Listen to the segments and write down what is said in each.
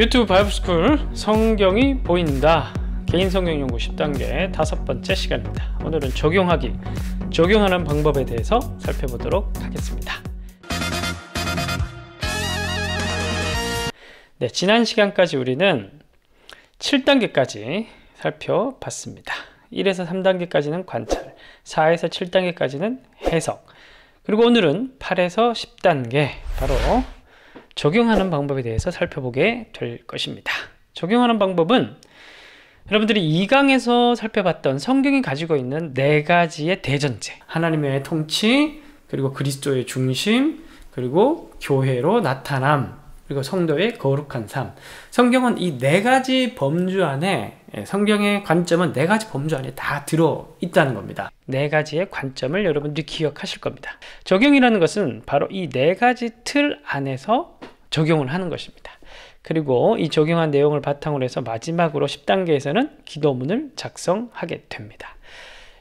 유튜브 바이블스쿨 성경이 보인다 개인 성경 연구 10단계 다섯 번째 시간입니다 오늘은 적용하기 적용하는 방법에 대해서 살펴보도록 하겠습니다 네, 지난 시간까지 우리는 7단계까지 살펴봤습니다 1에서 3단계까지는 관찰 4에서 7단계까지는 해석 그리고 오늘은 8에서 10단계 바로 적용하는 방법에 대해서 살펴보게 될 것입니다. 적용하는 방법은 여러분들이 2강에서 살펴봤던 성경이 가지고 있는 네 가지의 대전제. 하나님의 통치, 그리고 그리스도의 중심, 그리고 교회로 나타남, 그리고 성도의 거룩한 삶. 성경은 이 네 가지 범주 안에 예, 성경의 관점은 네 가지 범주 안에 다 들어 있다는 겁니다. 네 가지의 관점을 여러분들이 기억하실 겁니다. 적용이라는 것은 바로 이 네 가지 틀 안에서 적용을 하는 것입니다. 그리고 이 적용한 내용을 바탕으로 해서 마지막으로 10단계에서는 기도문을 작성하게 됩니다.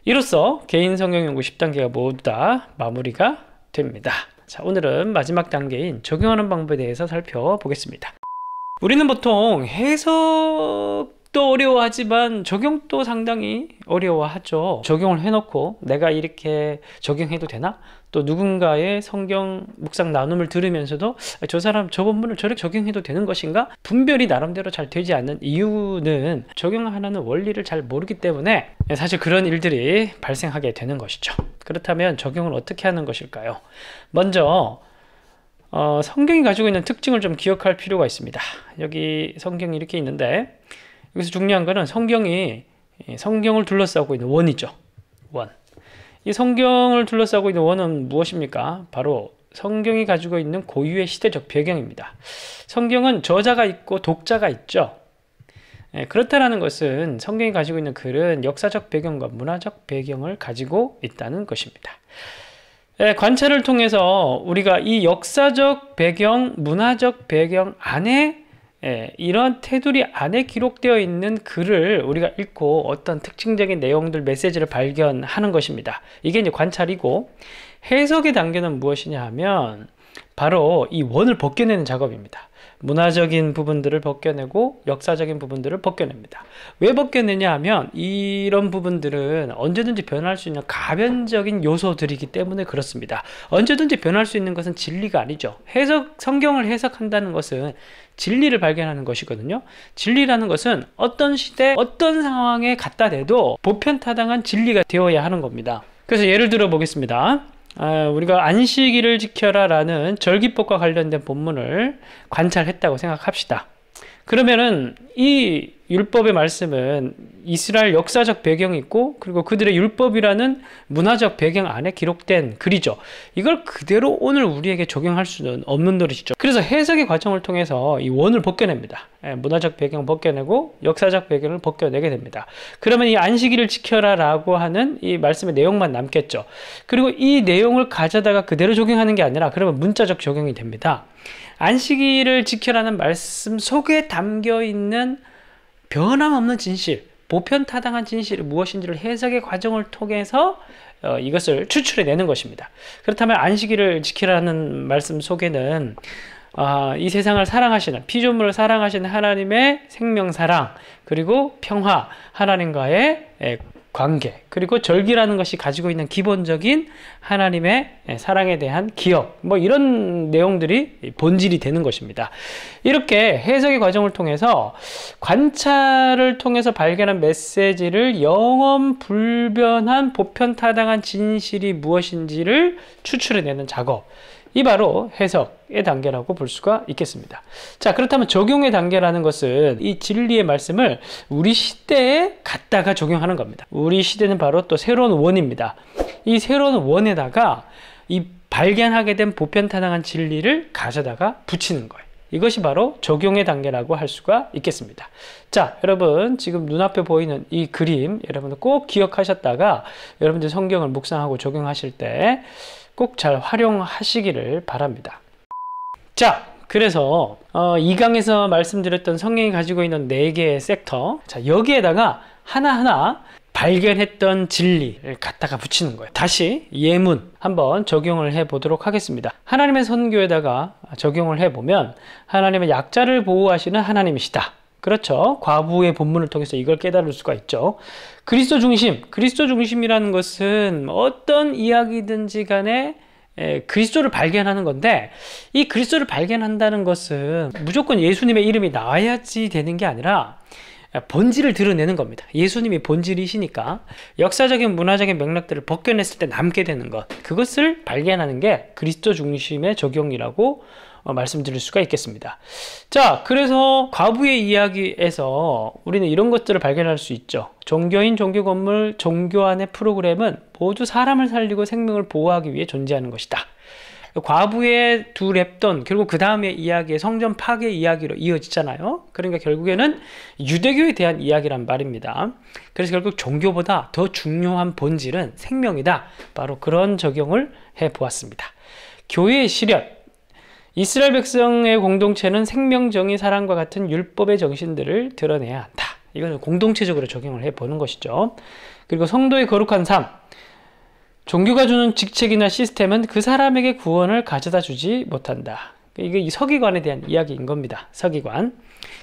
이로써 개인 성경 연구 10단계가 모두 다 마무리가 됩니다. 자, 오늘은 마지막 단계인 적용하는 방법에 대해서 살펴보겠습니다. 우리는 보통 해석 적도 어려워하지만 적용도 상당히 어려워하죠. 적용을 해놓고 내가 이렇게 적용해도 되나? 또 누군가의 성경 묵상 나눔을 들으면서도 아, 저 사람 저 본문을 저렇게 적용해도 되는 것인가? 분별이 나름대로 잘 되지 않는 이유는 적용하는 원리를 잘 모르기 때문에 사실 그런 일들이 발생하게 되는 것이죠. 그렇다면 적용을 어떻게 하는 것일까요? 먼저 어, 성경이 가지고 있는 특징을 좀 기억할 필요가 있습니다. 여기 성경이 이렇게 있는데 여기서 중요한 거는 성경이 예, 성경을 둘러싸고 있는 원이죠. 원. 이 성경을 둘러싸고 있는 원은 무엇입니까? 바로 성경이 가지고 있는 고유의 시대적 배경입니다. 성경은 저자가 있고 독자가 있죠. 예, 그렇다라는 것은 성경이 가지고 있는 글은 역사적 배경과 문화적 배경을 가지고 있다는 것입니다. 예, 관찰을 통해서 우리가 이 역사적 배경, 문화적 배경 안에 예, 이한 테두리 안에 기록되어 있는 글을 우리가 읽고 어떤 특징적인 내용들, 메시지를 발견하는 것입니다. 이게 이제 관찰이고 해석의 단계는 무엇이냐 하면 바로 이 원을 벗겨내는 작업입니다. 문화적인 부분들을 벗겨내고 역사적인 부분들을 벗겨냅니다. 왜 벗겨내냐 하면 이런 부분들은 언제든지 변할 수 있는 가변적인 요소들이기 때문에 그렇습니다. 언제든지 변할 수 있는 것은 진리가 아니죠. 해석 성경을 해석한다는 것은 진리를 발견하는 것이거든요. 진리라는 것은 어떤 시대, 어떤 상황에 갖다 대도 보편타당한 진리가 되어야 하는 겁니다. 그래서 예를 들어 보겠습니다. 아, 우리가 안식일을 지켜라라는 절기법과 관련된 본문을 관찰했다고 생각합시다. 그러면은 이 율법의 말씀은 이스라엘 역사적 배경이 있고 그리고 그들의 율법이라는 문화적 배경 안에 기록된 글이죠. 이걸 그대로 오늘 우리에게 적용할 수는 없는 노릇이죠. 그래서 해석의 과정을 통해서 이 원을 벗겨냅니다. 예, 문화적 배경 벗겨내고 역사적 배경을 벗겨내게 됩니다. 그러면 이 안식일을 지켜라라고 하는 이 말씀의 내용만 남겠죠. 그리고 이 내용을 가져다가 그대로 적용하는 게 아니라 그러면 문자적 적용이 됩니다. 안식일을 지켜라는 말씀 속에 담겨 있는 변함없는 진실, 보편타당한 진실이 무엇인지를 해석의 과정을 통해서 어, 이것을 추출해내는 것입니다. 그렇다면 안식일을 지키라는 말씀 속에는 어, 이 세상을 사랑하시는 피조물을 사랑하시는 하나님의 생명사랑 그리고 평화 하나님과의 에, 예, 관계, 그리고 절기라는 것이 가지고 있는 기본적인 하나님의 예, 사랑에 대한 기억, 뭐 이런 내용들이 본질이 되는 것입니다. 이렇게 해석의 과정을 통해서 관찰을 통해서 발견한 메시지를 영원 불변한 보편 타당한 진실이 무엇인지를 추출해내는 작업, 이 바로 해석의 단계라고 볼 수가 있겠습니다. 자 그렇다면 적용의 단계라는 것은 이 진리의 말씀을 우리 시대에 갖다가 적용하는 겁니다. 우리 시대는 바로 또 새로운 원입니다. 이 새로운 원에다가 이 발견하게 된 보편타당한 진리를 가져다가 붙이는 거예요. 이것이 바로 적용의 단계라고 할 수가 있겠습니다. 자, 여러분 지금 눈앞에 보이는 이 그림 여러분 꼭 기억하셨다가 여러분들 성경을 묵상하고 적용하실 때 꼭 잘 활용하시기를 바랍니다. 자, 그래서 어, 이 강에서 말씀드렸던 성경이 가지고 있는 4개의 섹터 자 여기에다가 하나하나 발견했던 진리를 갖다가 붙이는 거예요. 다시 예문 한번 적용을 해 보도록 하겠습니다. 하나님의 선교에다가 적용을 해 보면 하나님의 약자를 보호하시는 하나님이시다. 그렇죠. 과부의 본문을 통해서 이걸 깨달을 수가 있죠. 그리스도 중심. 그리스도 중심이라는 것은 어떤 이야기든지 간에 그리스도를 발견하는 건데 이 그리스도를 발견한다는 것은 무조건 예수님의 이름이 나와야지 되는 게 아니라 본질을 드러내는 겁니다. 예수님이 본질이시니까 역사적인 문화적인 맥락들을 벗겨냈을 때 남게 되는 것 그것을 발견하는 게 그리스도 중심의 적용이라고 어, 말씀드릴 수가 있겠습니다. 자, 그래서 과부의 이야기에서 우리는 이런 것들을 발견할 수 있죠. 종교인, 종교 건물, 종교 안의 프로그램은 모두 사람을 살리고 생명을 보호하기 위해 존재하는 것이다. 과부의 두 랩던 결국 그다음에 이야기의 성전 파괴 이야기로 이어지잖아요. 그러니까 결국에는 유대교에 대한 이야기란 말입니다. 그래서 결국 종교보다 더 중요한 본질은 생명이다. 바로 그런 적용을 해 보았습니다. 교회의 시련 이스라엘 백성의 공동체는 생명, 정의, 사랑과 같은 율법의 정신들을 드러내야 한다. 이거는 공동체적으로 적용을 해보는 것이죠. 그리고 성도의 거룩한 삶. 종교가 주는 직책이나 시스템은 그 사람에게 구원을 가져다 주지 못한다. 이게 이 서기관에 대한 이야기인 겁니다. 서기관.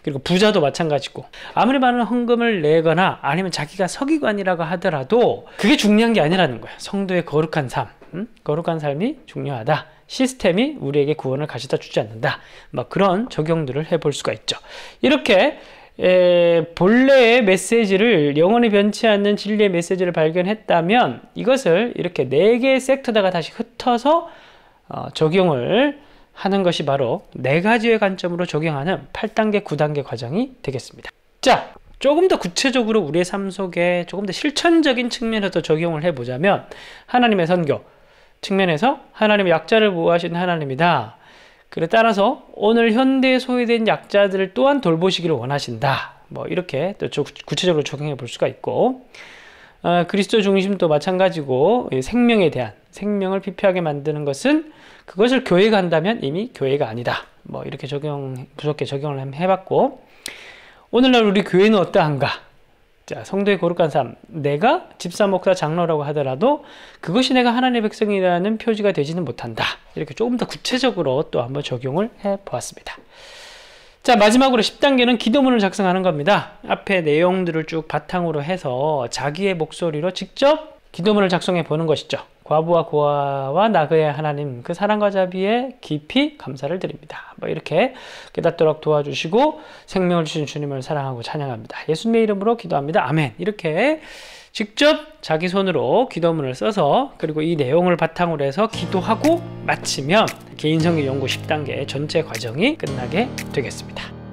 그리고 부자도 마찬가지고 아무리 많은 헌금을 내거나 아니면 자기가 서기관이라고 하더라도 그게 중요한 게 아니라는 거야. 성도의 거룩한 삶, 음? 거룩한 삶이 중요하다. 시스템이 우리에게 구원을 가져다 주지 않는다. 막 그런 적용들을 해볼 수가 있죠. 이렇게 에, 본래의 메시지를 영원히 변치 않는 진리의 메시지를 발견했다면 이것을 이렇게 네 개의 섹터다가 다시 흩어서 어, 적용을 하는 것이 바로 네 가지의 관점으로 적용하는 8단계, 9단계 과정이 되겠습니다. 자, 조금 더 구체적으로 우리의 삶 속에 조금 더 실천적인 측면에서 적용을 해보자면 하나님의 선교 측면에서 하나님의 약자를 보호하시 하나님이다. 그래 따라서 오늘 현대에 소외된 약자들을 또한 돌보시기를 원하신다. 뭐 이렇게 또 구체적으로 적용해 볼 수가 있고 아, 그리스도 중심도 마찬가지고 생명에 대한 생명을 피폐하게 만드는 것은 그것을 교회가 한다면 이미 교회가 아니다. 뭐 이렇게 적용 무섭게 적용을 해봤고 오늘날 우리 교회는 어떠한가? 자, 성도의 거룩한 삶. 내가 집사, 목사, 장로라고 하더라도 그것이 내가 하나님의 백성이라는 표지가 되지는 못한다. 이렇게 조금 더 구체적으로 또 한번 적용을 해 보았습니다. 자, 마지막으로 10단계는 기도문을 작성하는 겁니다. 앞에 내용들을 쭉 바탕으로 해서 자기의 목소리로 직접 기도문을 작성해 보는 것이죠. 과부와 고아와 나그의 하나님 그 사랑과 자비에 깊이 감사를 드립니다. 뭐 이렇게 깨닫도록 도와주시고 생명을 주신 주님을 사랑하고 찬양합니다. 예수님의 이름으로 기도합니다. 아멘. 이렇게 직접 자기 손으로 기도문을 써서 그리고 이 내용을 바탕으로 해서 기도하고 마치면 개인 성경 연구 10단계 전체 과정이 끝나게 되겠습니다.